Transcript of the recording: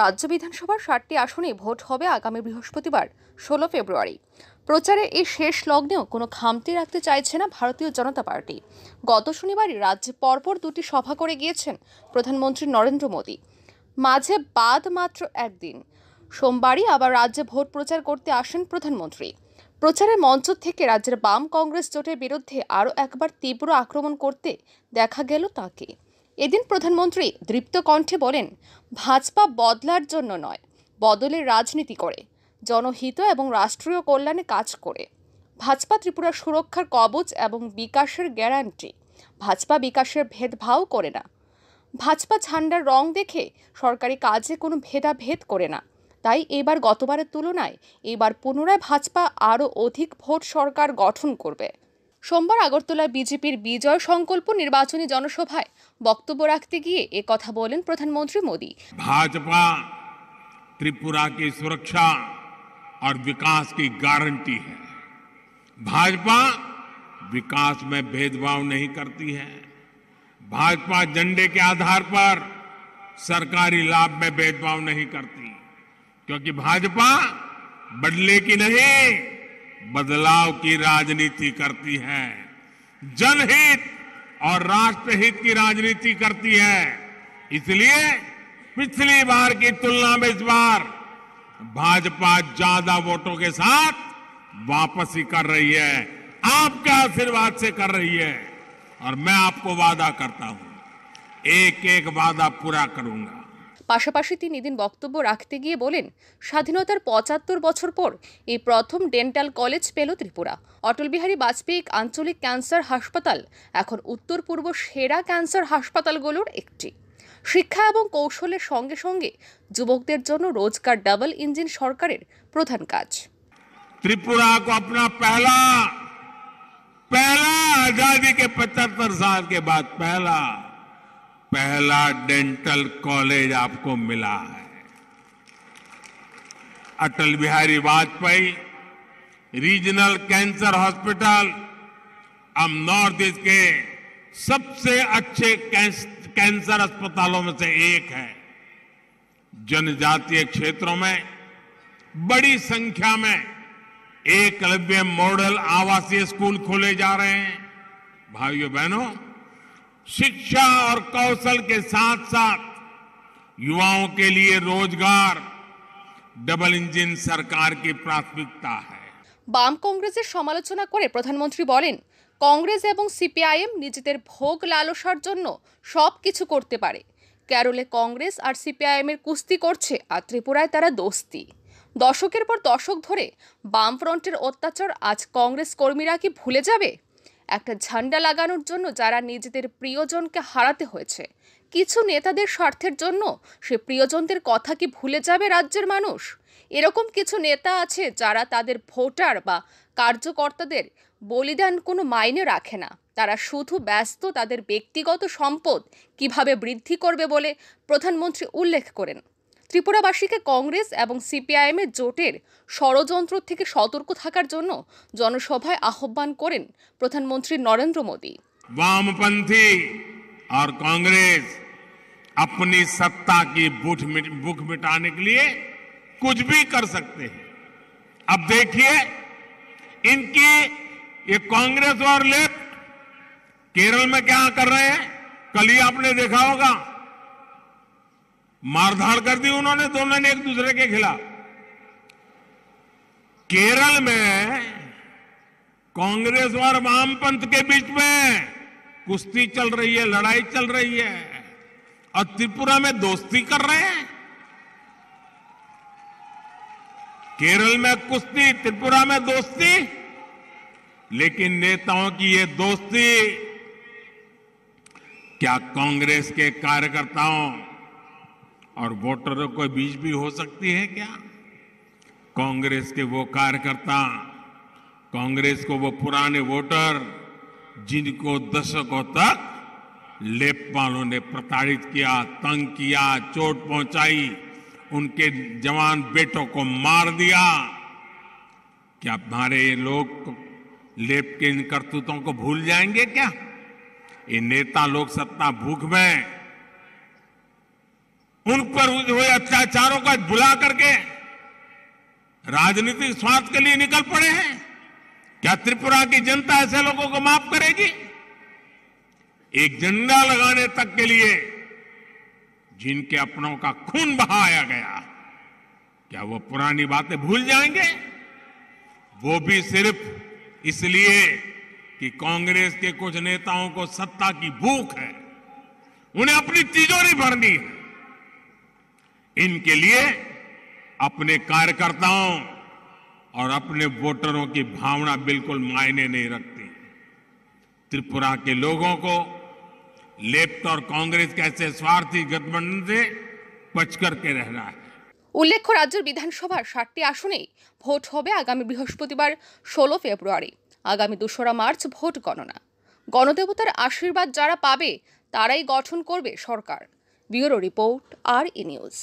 রাজ্য বিধানসভার ষাটটি আসনে ভোট হবে আগামী বৃহস্পতিবার ষোলো ফেব্রুয়ারি প্রচারে এই শেষ লগ্নেও কোনো খামতি রাখতে চাইছে না ভারতীয় জনতা পার্টি গত শনিবারই রাজ্যে পরপর দুটি সভা করে গিয়েছেন প্রধানমন্ত্রী নরেন্দ্র মোদী মাঝে বাদ মাত্র একদিন সোমবারই আবার রাজ্যে ভোট প্রচার করতে আসেন প্রধানমন্ত্রী প্রচারের মঞ্চ থেকে রাজ্যের বাম কংগ্রেস জোটের বিরুদ্ধে আরও একবার তীব্র আক্রমণ করতে দেখা গেল তাকে এদিন প্রধানমন্ত্রী দৃপ্ত কণ্ঠে বলেন ভাজপা বদলার জন্য নয় বদলের রাজনীতি করে জনহিত এবং রাষ্ট্রীয় কল্যাণে কাজ করে ভাজপা ত্রিপুরা সুরক্ষার কবচ এবং বিকাশের গ্যারান্টি ভাজপা বিকাশের ভেদভাও করে না ভাজপা ঝান্ডার রং দেখে সরকারি কাজে কোনো ভেদাভেদ করে না তাই এবার গতবারের তুলনায় এবার পুনরায় ভাজপা আরও অধিক ভোট সরকার গঠন করবে सोमवार आगरतलार বিজেপির विजय संकल्प নির্বাচনী জনসভায় बक्तव्य रखते गए एक प्रधानमंत्री मोदी भाजपा त्रिपुरा की सुरक्षा और विकास की गारंटी है भाजपा विकास में भेदभाव नहीं करती है भाजपा झंडे के आधार पर सरकारी लाभ में भेदभाव नहीं करती क्योंकि भाजपा बदले की नहीं बदलाव की राजनीति करती है जनहित और राष्ट्रहित की राजनीति करती है इसलिए पिछली बार की तुलना में इस बार भाजपा ज्यादा वोटों के साथ वापसी कर रही है आपके आशीर्वाद से कर रही है और मैं आपको वादा करता हूं एक एक वादा पूरा करूंगा পাশাপাশি তিনি এদিন বক্তব্য রাখতে গিয়ে বলেন স্বাধীনতার পঁচাত্তর বছর পর এই প্রথম ডেন্টাল কলেজ পেল ত্রিপুরা অটল বিহারী বাজপেয়ী আঞ্চলিক ক্যান্সার হাসপাতাল এখন উত্তর পূর্ব সেরা ক্যান্সার হাসপাতালগুলোর একটি শিক্ষা এবং কৌশলের সঙ্গে সঙ্গে যুবকদের জন্য রোজগার ডাবল ইঞ্জিন সরকারের প্রধান কাজ ত্রিপুরা কো আপনা পহলা পহলা আজাদি কে 75 সাল কে বাদ পহলা पहला डेंटल कॉलेज आपको मिला है Atal Bihari Vajpayee regional cancer hospital अब नॉर्थ ईस्ट के सबसे अच्छे कैंसर अस्पतालों में से एक है जनजातीय क्षेत्रों में बड़ी संख्या में एकलव्य मॉडल आवासीय स्कूल खोले जा रहे हैं भाइयों बहनों शिक्षा और कौशल के साथ साथ युवाओं के लिए रोजगार डबल इंजन सरकार की प्राथमिकता है বাম কংগ্রেসের সমালোচনা করে প্রধানমন্ত্রী বলেন কংগ্রেস এবং সিপিআইএম নিজেদের ভোগ লালসার জন্য সব কিছু করতে পারে কেরলে কংগ্রেস আর সিপিআইএমের কুস্তি করছে আর ত্রিপুরায় তারা দোস্তি দশকের পর দশক ধরে বামফ্রন্টের অত্যাচার আজ কংগ্রেস কর্মীরা কি ভুলে যাবে একটা ঝান্ডা লাগানোর জন্য যারা নিজেদের প্রিয়জনকে হারাতে হয়েছে কিছু নেতাদের স্বার্থের জন্য সে প্রিয়জনদের কথা কি ভুলে যাবে রাজ্যের মানুষ এরকম কিছু নেতা আছে যারা তাদের ভোটার বা কার্যকর্তাদের বলিদান কোনো মাইনে রাখে না তারা শুধু ব্যস্ত তাদের ব্যক্তিগত সম্পদ কিভাবে বৃদ্ধি করবে বলে প্রধানমন্ত্রী উল্লেখ করেন ত্রিপুরাবাসীকে কংগ্রেস এবং সিপিআইএমের জোটের ষড়যন্ত্র থেকে সতর্ক থাকার জন্য জনসভায় আহ্বান করেন প্রধানমন্ত্রী নরেন্দ্র মোদী বামপন্থী আর কংগ্রেস আপনি সত্তা কি বুক মিটানে কে কুছ ভি কর সকতে আব দেখিয়ে ইনকি ये कांग्रेस और लेफ्ट केरल में क्या कर रहे हैं कल ही आपने देखा होगा मारधाड़ कर दी उन्होंने दोनों ने एक दूसरे के खिलाफ केरल में कांग्रेस और वामपंथ के बीच में कुश्ती चल रही है लड़ाई चल रही है और त्रिपुरा में दोस्ती कर रहे हैं केरल में कुश्ती त्रिपुरा में दोस्ती लेकिन नेताओं की ये दोस्ती क्या कांग्रेस के कार्यकर्ताओं और वोटरों के बीच भी हो सकती है क्या कांग्रेस के वो कार्यकर्ता कांग्रेस को वो पुराने वोटर जिनको दशकों तक लेप वालों ने प्रताड़ित किया तंग किया चोट पहुंचाई उनके जवान बेटों को मार दिया क्या हमारे ये लोग लेप के इन करतूतों को भूल जाएंगे क्या ये नेता लोग सत्ता भूख में उन पर हुए अत्याचारों का बुला करके राजनीतिक स्वार्थ के लिए निकल पड़े हैं क्या त्रिपुरा की जनता ऐसे लोगों को माफ करेगी एक झंडा लगाने तक के लिए जिनके अपनों का खून बहाया गया क्या वो पुरानी बातें भूल जाएंगे वो भी सिर्फ इसलिए कि कांग्रेस के कुछ नेताओं को सत्ता की भूख है उन्हें अपनी तिजोरी भरनी है इनके लिए अपने कार्यकर्ताओं और अपने वोटरों की भावना बिल्कुल मायने नहीं रखती त्रिपुरा के लोगों को लेफ्ट और कांग्रेस के ऐसे स्वार्थी गठबंधन से बचकर के रहना है উল্লেখ্য রাজ্যের বিধানসভার সাতটি আসনেই ভোট হবে আগামী বৃহস্পতিবার ষোলো ফেব্রুয়ারি আগামী দোসরা মার্চ ভোট গণনা গণদেবতার আশীর্বাদ যারা পাবে তারাই গঠন করবে সরকার ব্যুরো রিপোর্ট আর ইনিউজ